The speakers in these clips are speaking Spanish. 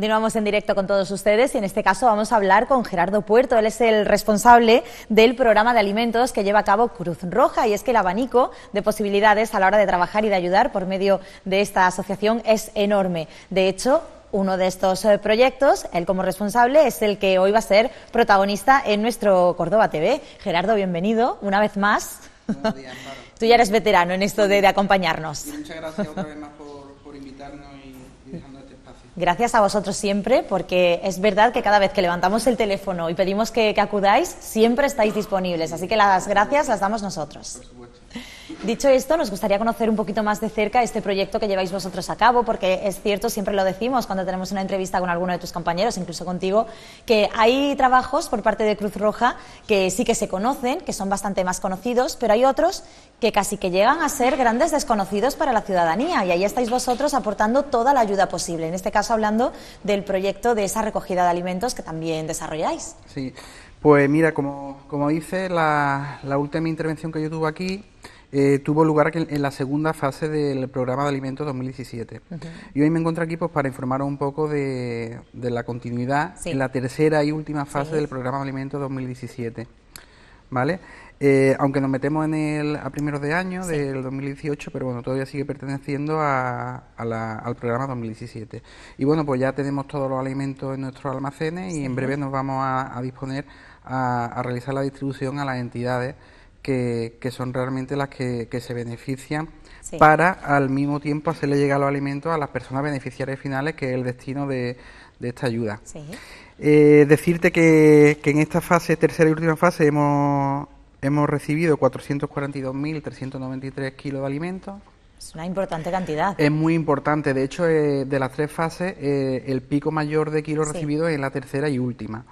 Continuamos en directo con todos ustedes y en este caso vamos a hablar con Gerardo Puerto. Él es el responsable del programa de alimentos que lleva a cabo Cruz Roja y es que el abanico de posibilidades a la hora de trabajar y de ayudar por medio de esta asociación es enorme. De hecho, uno de estos eh, proyectos, él como responsable, es el que hoy va a ser protagonista en nuestro Córdoba TV. Gerardo, bienvenido una vez más. Tú ya eres veterano en esto de, acompañarnos. Muchas gracias otra vez Gracias a vosotros siempre, porque es verdad que cada vez que levantamos el teléfono y pedimos que, acudáis, siempre estáis disponibles. Así que las gracias las damos nosotros. Dicho esto, nos gustaría conocer un poquito más de cerca este proyecto que lleváis vosotros a cabo, porque es cierto, siempre lo decimos cuando tenemos una entrevista con alguno de tus compañeros, incluso contigo, que hay trabajos por parte de Cruz Roja que sí que se conocen, que son bastante más conocidos, pero hay otros que casi que llegan a ser grandes desconocidos para la ciudadanía y ahí estáis vosotros aportando toda la ayuda posible. En este caso, hablando del proyecto de esa recogida de alimentos que también desarrolláis. Sí. Pues mira, como, como dice, la, la, última intervención que yo tuve aquí eh, tuvo lugar en, la segunda fase del programa de alimentos 2017. Y hoy me encuentro aquí pues, para informaros un poco de, de la continuidad en la tercera y última fase del programa de alimentos 2017. ¿Vale? Eh, aunque nos metemos en el, a primeros de año del 2018, pero bueno, todavía sigue perteneciendo a, al programa 2017. Y bueno, pues ya tenemos todos los alimentos en nuestros almacenes y en breve nos vamos a disponer a, realizar la distribución a las entidades que, son realmente las que, se benefician para al mismo tiempo hacerle llegar los alimentos a las personas beneficiarias finales, que es el destino de, esta ayuda. Eh, decirte que, que en esta fase, tercera y última fase, hemos hemos recibido 442.393 kilos de alimentos. Es una importante cantidad. Es muy importante. De hecho, eh, de las tres fases, eh, el pico mayor de kilos recibidos es en la tercera y última.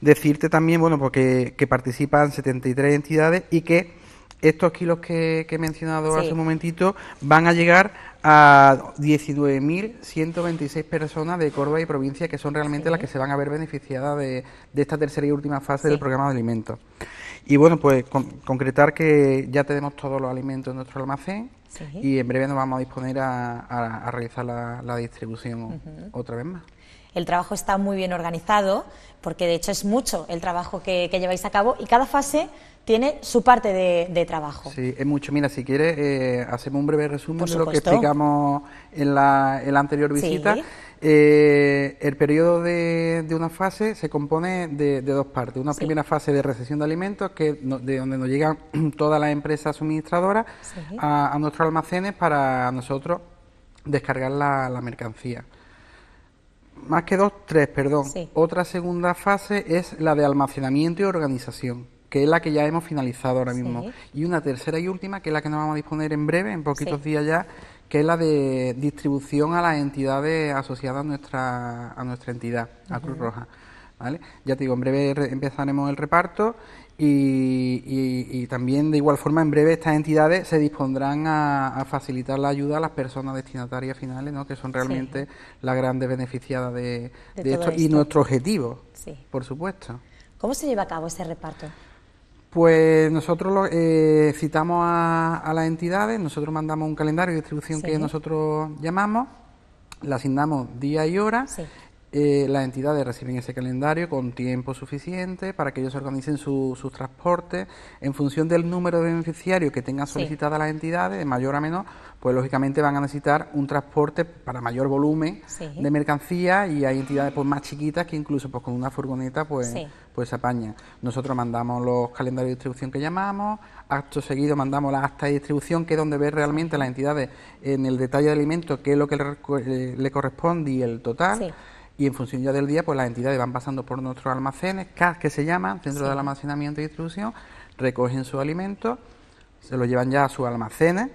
Decirte también, bueno, porque pues que participan 73 entidades y que estos kilos que, he mencionado hace un momentito van a llegar a 19.126 personas de Córdoba y provincia que son realmente las que se van a ver beneficiadas de, esta tercera y última fase del programa de alimentos. Y bueno, pues concretar que ya tenemos todos los alimentos en nuestro almacén y en breve nos vamos a disponer a, realizar la, distribución otra vez más. El trabajo está muy bien organizado, porque de hecho es mucho el trabajo que, lleváis a cabo y cada fase tiene su parte de, trabajo. Sí, es mucho. Mira, si quieres, eh, hacemos un breve resumen de lo que explicamos en la, anterior visita. Eh, el periodo de, una fase se compone de, dos partes. Una primera fase de recesión de alimentos, que de donde nos llegan todas las empresas suministradoras a, nuestros almacenes para nosotros descargar la mercancía más que dos, tres, perdón. Otra segunda fase es la de almacenamiento y organización, que es la que ya hemos finalizado ahora mismo. Y una tercera y última, que es la que nos vamos a disponer en breve, en poquitos días ya, que es la de distribución a las entidades asociadas a nuestra, a nuestra entidad, a Cruz Roja. Ya te digo, en breve empezaremos el reparto y, también de igual forma en breve estas entidades se dispondrán a, facilitar la ayuda a las personas destinatarias finales, ¿no? que son realmente las grandes beneficiadas de, esto, y nuestro objetivo, por supuesto. ¿Cómo se lleva a cabo ese reparto? Pues nosotros eh, citamos a, las entidades, nosotros mandamos un calendario de distribución que nosotros llamamos, la asignamos día y hora eh, las entidades reciben ese calendario con tiempo suficiente para que ellos organicen su, sus transportes. En función del número de beneficiarios que tengan solicitadas las entidades, de mayor a menor, pues lógicamente van a necesitar un transporte para mayor volumen de mercancía y hay entidades pues, más chiquitas que incluso pues, con una furgoneta pues, pues se apañan. Nosotros mandamos los calendarios de distribución que llamamos, acto seguido mandamos las actas de distribución, que es donde ve realmente las entidades en el detalle de alimentos qué es lo que le, eh, le corresponde y el total y en función ya del día, pues las entidades van pasando por nuestros almacenes, cada que se llaman, Centro de Almacenamiento y Distribución, recogen su alimento, se lo llevan ya a sus almacenes,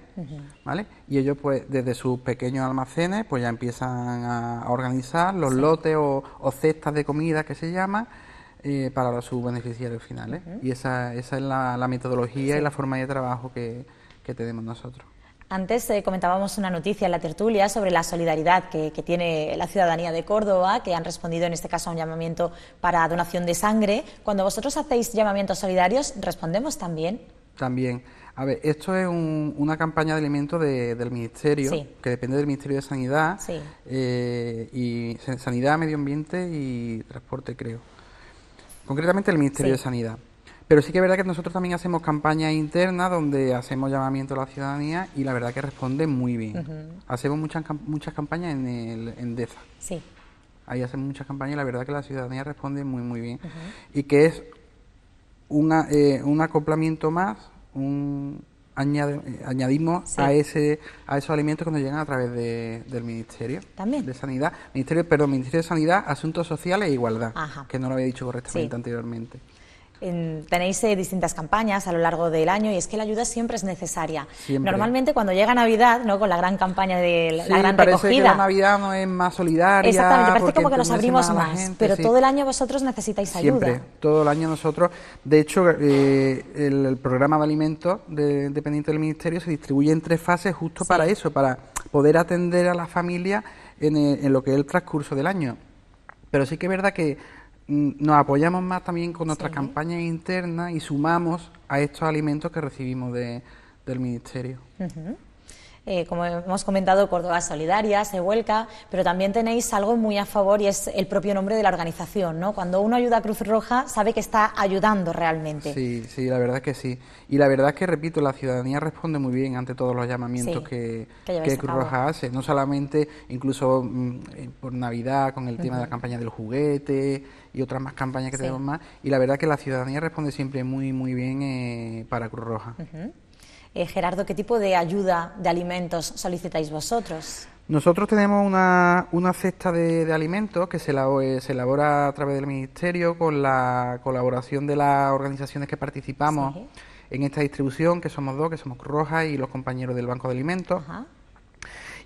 ¿vale? Y ellos, pues, desde sus pequeños almacenes, pues ya empiezan a, organizar los lotes o, cestas de comida que se llama. Eh, para sus beneficiarios finales. Y esa, esa es la, metodología y la forma de trabajo que, que tenemos nosotros. Antes eh, comentábamos una noticia en la tertulia sobre la solidaridad que, tiene la ciudadanía de Córdoba, que han respondido en este caso a un llamamiento para donación de sangre. Cuando vosotros hacéis llamamientos solidarios, ¿respondemos también? También. A ver, esto es una campaña de alimentos del Ministerio, que depende del Ministerio de Sanidad, eh, y Sanidad, Medio Ambiente y Transporte, creo. Concretamente el Ministerio de Sanidad. Pero sí que es verdad que nosotros también hacemos campaña interna donde hacemos llamamiento a la ciudadanía y la verdad que responde muy bien. Hacemos muchas, muchas campañas en, el, DEFA. Sí. Ahí hacemos muchas campañas y la verdad que la ciudadanía responde muy, muy bien. Y que es eh, un acoplamiento más, un, eh, añadimos a ese a esos alimentos cuando llegan a través del ministerio de sanidad ministerio perdón ministerio de sanidad asuntos sociales e igualdad que no lo había dicho correctamente anteriormente tenéis eh, distintas campañas a lo largo del año y es que la ayuda siempre es necesaria. Normalmente cuando llega Navidad, ¿no? con la gran campaña de la, gran la Navidad no es más solidaria. Exactamente, parece como que nos abrimos más, pero todo el año vosotros necesitáis ayuda. Siempre, todo el año nosotros. De hecho, eh, el, programa de alimentos dependiente del Ministerio se distribuye en tres fases justo para eso, para poder atender a la familia eh, en lo que es el transcurso del año. Pero sí que es verdad que Mm, nos apoyamos más también con nuestras campaña interna y sumamos a estos alimentos que recibimos de, del Ministerio. Eh, como hemos comentado, Córdoba Solidaria, se vuelca, pero también tenéis algo muy a favor y es el propio nombre de la organización, ¿no? Cuando uno ayuda a Cruz Roja, sabe que está ayudando realmente. Sí, sí, la verdad es que sí. Y la verdad es que, repito, la ciudadanía responde muy bien ante todos los llamamientos que, Cruz Roja hace, no solamente incluso mm, eh, por Navidad, con el tema de la campaña del juguete, y otras más campañas que tenemos más. Y la verdad que la ciudadanía responde siempre muy, muy bien eh, para Cruz Roja. Eh, Gerardo, ¿qué tipo de ayuda de alimentos solicitáis vosotros? Nosotros tenemos una, cesta de, alimentos que eh, se, elabora a través del Ministerio con la colaboración de las organizaciones que participamos en esta distribución, que somos dos, que somos Cruz Roja y los compañeros del Banco de Alimentos.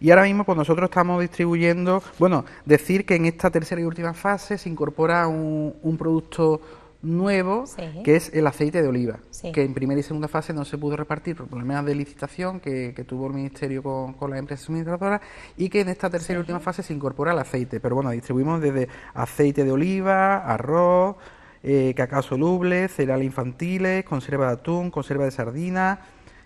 Y ahora mismo, pues nosotros estamos distribuyendo, bueno, decir que en esta tercera y última fase se incorpora un, producto nuevo, que es el aceite de oliva, que en primera y segunda fase no se pudo repartir por problemas de licitación que, tuvo el Ministerio con, con las empresas suministradoras y que en esta tercera y última fase se incorpora el aceite. Pero bueno, distribuimos desde aceite de oliva, arroz, eh, cacao soluble, cereales infantiles, conserva de atún, conserva de sardina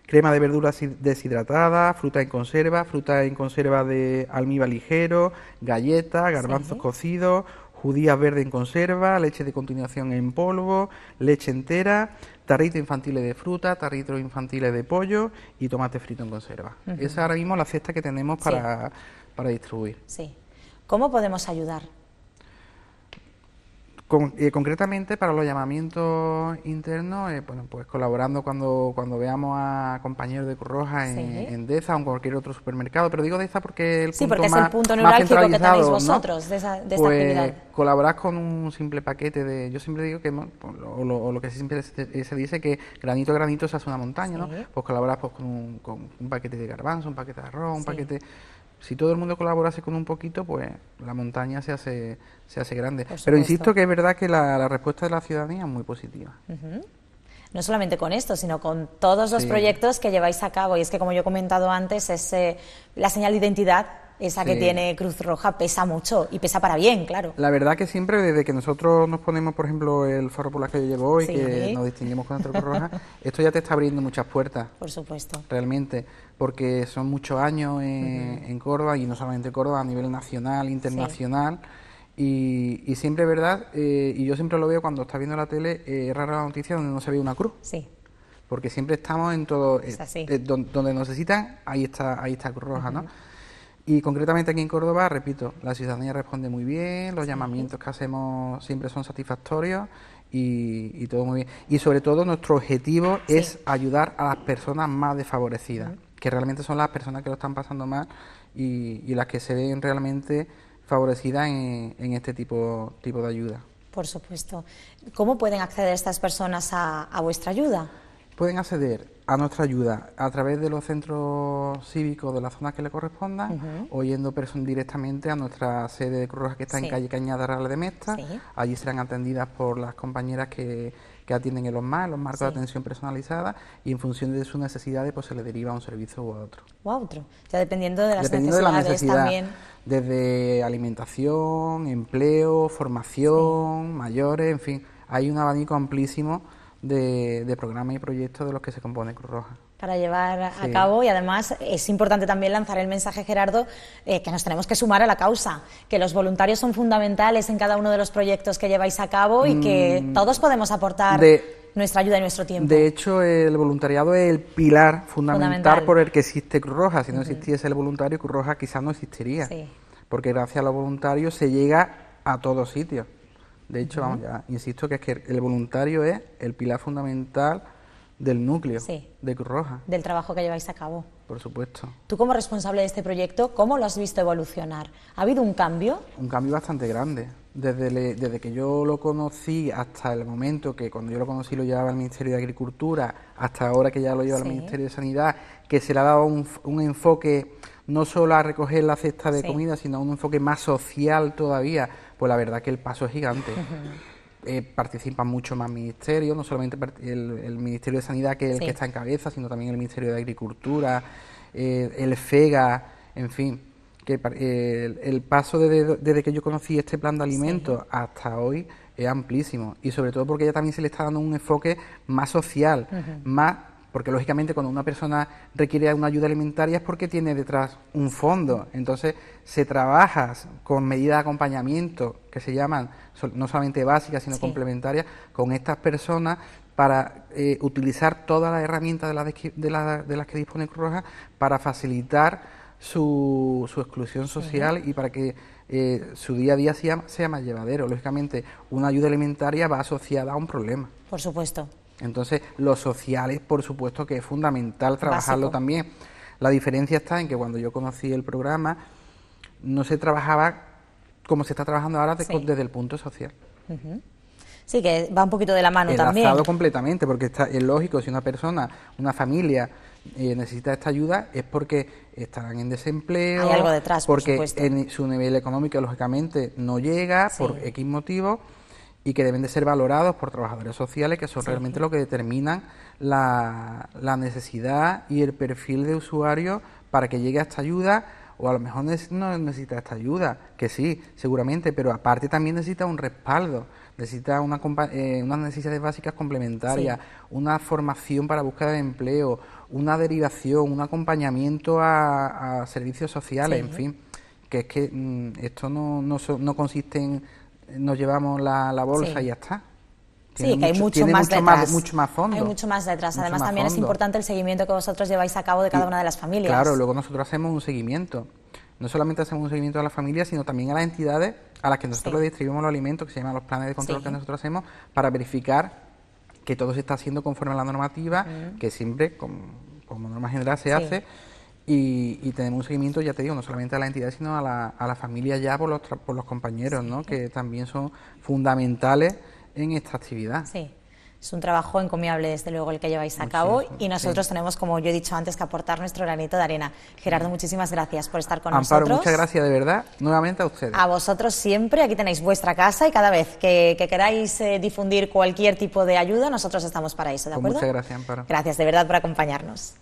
crema de verduras deshidratada, fruta en conserva, fruta en conserva de almíbar ligero, galletas, garbanzos cocidos, judías verde en conserva, leche de continuación en polvo, leche entera, tarritos infantiles de fruta, tarritos infantiles de pollo y tomate frito en conserva. Esa es ahora mismo la cesta que tenemos para, para distribuir. Sí. ¿Cómo podemos ayudar? Con, eh, concretamente para los llamamientos internos, eh, bueno, pues colaborando cuando, cuando veamos a compañeros de Curroja en, Deza o en cualquier otro supermercado, pero digo Deza porque el sí, punto porque es el punto neurálgico que tenéis vosotros de, pues Colaborar con un simple paquete de, yo siempre digo que, pues o lo, que siempre se, dice, que granito a granito se hace una montaña, ¿no? Pues colaborar pues, con, un, con un paquete de garbanzo, un paquete de arroz, un paquete si todo el mundo colaborase con un poquito, pues la montaña se hace, se hace grande. Pero insisto que es verdad que la, respuesta de la ciudadanía es muy positiva. No solamente con esto, sino con todos los proyectos que lleváis a cabo. Y es que, como yo he comentado antes, es eh, la señal de identidad esa que tiene Cruz Roja pesa mucho y pesa para bien, claro. La verdad que siempre desde que nosotros nos ponemos, por ejemplo, el farro polar que yo llevo y que nos distinguimos con la Cruz Roja, esto ya te está abriendo muchas puertas. Por supuesto. Realmente, porque son muchos años en, Córdoba y no solamente Córdoba, a nivel nacional, internacional. Y, y, siempre, ¿verdad? Eh, y yo siempre lo veo cuando está viendo la tele, eh, es rara la noticia donde no se ve una cruz. Sí porque siempre estamos en todo es eh, donde, nos necesitan ahí está ahí está Cruz Roja no y concretamente aquí en Córdoba, repito, la ciudadanía responde muy bien, los llamamientos que hacemos siempre son satisfactorios y, todo muy bien. Y sobre todo nuestro objetivo es ayudar a las personas más desfavorecidas, que realmente son las personas que lo están pasando mal y, las que se ven realmente favorecidas en, en este tipo, tipo de ayuda. Por supuesto. ¿Cómo pueden acceder estas personas a vuestra ayuda? pueden acceder a nuestra ayuda a través de los centros cívicos de la zona que le corresponda o yendo directamente a nuestra sede de Cruz que está en calle Cañada Real de Mesta. Allí serán atendidas por las compañeras que, que atienden en los más los marcos de atención personalizada y en función de sus necesidades pues se le deriva a un servicio u a otro. O a otro, ya dependiendo de las necesidades la también. Desde alimentación, empleo, formación, mayores, en fin, hay un abanico amplísimo de, programas y proyectos de los que se compone Cruz Roja para llevar a cabo y además es importante también lanzar el mensaje, Gerardo, eh, que nos tenemos que sumar a la causa, que los voluntarios son fundamentales en cada uno de los proyectos que lleváis a cabo y que mm. todos podemos aportar nuestra ayuda y nuestro tiempo. De hecho, el voluntariado es el pilar fundamental, por el que existe Cruz Roja. Si no existiese el voluntario, Cruz Roja quizás no existiría, porque gracias a los voluntarios se llega a todos sitios. De hecho, vamos, ya insisto que es que el voluntario es el pilar fundamental del núcleo de Cruz Roja. Del trabajo que lleváis a cabo. Por supuesto. Tú como responsable de este proyecto, ¿cómo lo has visto evolucionar? ¿Ha habido un cambio? Un cambio bastante grande. Desde, que yo lo conocí hasta el momento que cuando yo lo conocí lo llevaba al Ministerio de Agricultura, hasta ahora que ya lo lleva al Ministerio de Sanidad, que se le ha dado un, un enfoque no solo a recoger la cesta de comida, sino a un enfoque más social todavía pues la verdad que el paso es gigante. Eh, participan mucho más ministerios, no solamente el, Ministerio de Sanidad, que es el que está en cabeza, sino también el Ministerio de Agricultura, eh, el FEGA, en fin, que eh, el, paso desde, que yo conocí este plan de alimentos hasta hoy es amplísimo y sobre todo porque ya también se le está dando un enfoque más social, más porque lógicamente cuando una persona requiere una ayuda alimentaria es porque tiene detrás un fondo. Entonces se trabaja con medidas de acompañamiento que se llaman no solamente básicas, sino complementarias, con estas personas para eh, utilizar todas las herramientas de, las que dispone Cruz Roja para facilitar su, exclusión social y para que eh, su día a día sea más llevadero. Lógicamente, una ayuda alimentaria va asociada a un problema. Por supuesto. Entonces, lo social es, por supuesto, que es fundamental trabajarlo también. La diferencia está en que cuando yo conocí el programa, no se trabajaba como se está trabajando ahora desde el punto social. Sí, que va un poquito de la mano también. Enlazado completamente, porque es lógico, si una persona, una familia eh, necesita esta ayuda, es porque estarán en desempleo. detrás, porque en su nivel económico, lógicamente, no llega por X motivo y que deben de ser valorados por trabajadores sociales, que son realmente lo que determinan la, necesidad y el perfil de usuario para que llegue a esta ayuda, o a lo mejor no necesita esta ayuda, que sí, seguramente, pero aparte también necesita un respaldo, necesita eh, unas necesidades básicas complementarias, una formación para búsqueda de empleo, una derivación, un acompañamiento a, servicios sociales, en fin, que es que mm, esto no consiste en nos llevamos la, bolsa y ya está. sí, que hay mucho, más mucho Más, fondo. Hay mucho más detrás. Además, también es importante el seguimiento que vosotros lleváis a cabo de cada una de las familias. Claro, luego nosotros hacemos un seguimiento. No solamente hacemos un seguimiento a las familias, sino también a las entidades a las que nosotros le distribuimos los alimentos, que se llaman los planes de control que nosotros hacemos, para verificar que todo se está haciendo conforme a la normativa, mm. que siempre, como norma general, se hace y, tenemos un seguimiento, ya te digo, no solamente a la entidad, sino a la, a la familia ya por los, por los compañeros, ¿no? que también son fundamentales en esta actividad. Sí, es un trabajo encomiable, desde luego, el que lleváis a cabo y nosotros tenemos, como yo he dicho antes, que aportar nuestro granito de arena. Gerardo, muchísimas gracias por estar con Amparo, muchas gracias, de verdad, nuevamente a ustedes. A vosotros siempre, aquí tenéis vuestra casa y cada vez que, queráis eh, difundir cualquier tipo de ayuda, nosotros estamos para eso, ¿de pues acuerdo? muchas gracias, Amparo. Gracias, de verdad, por acompañarnos.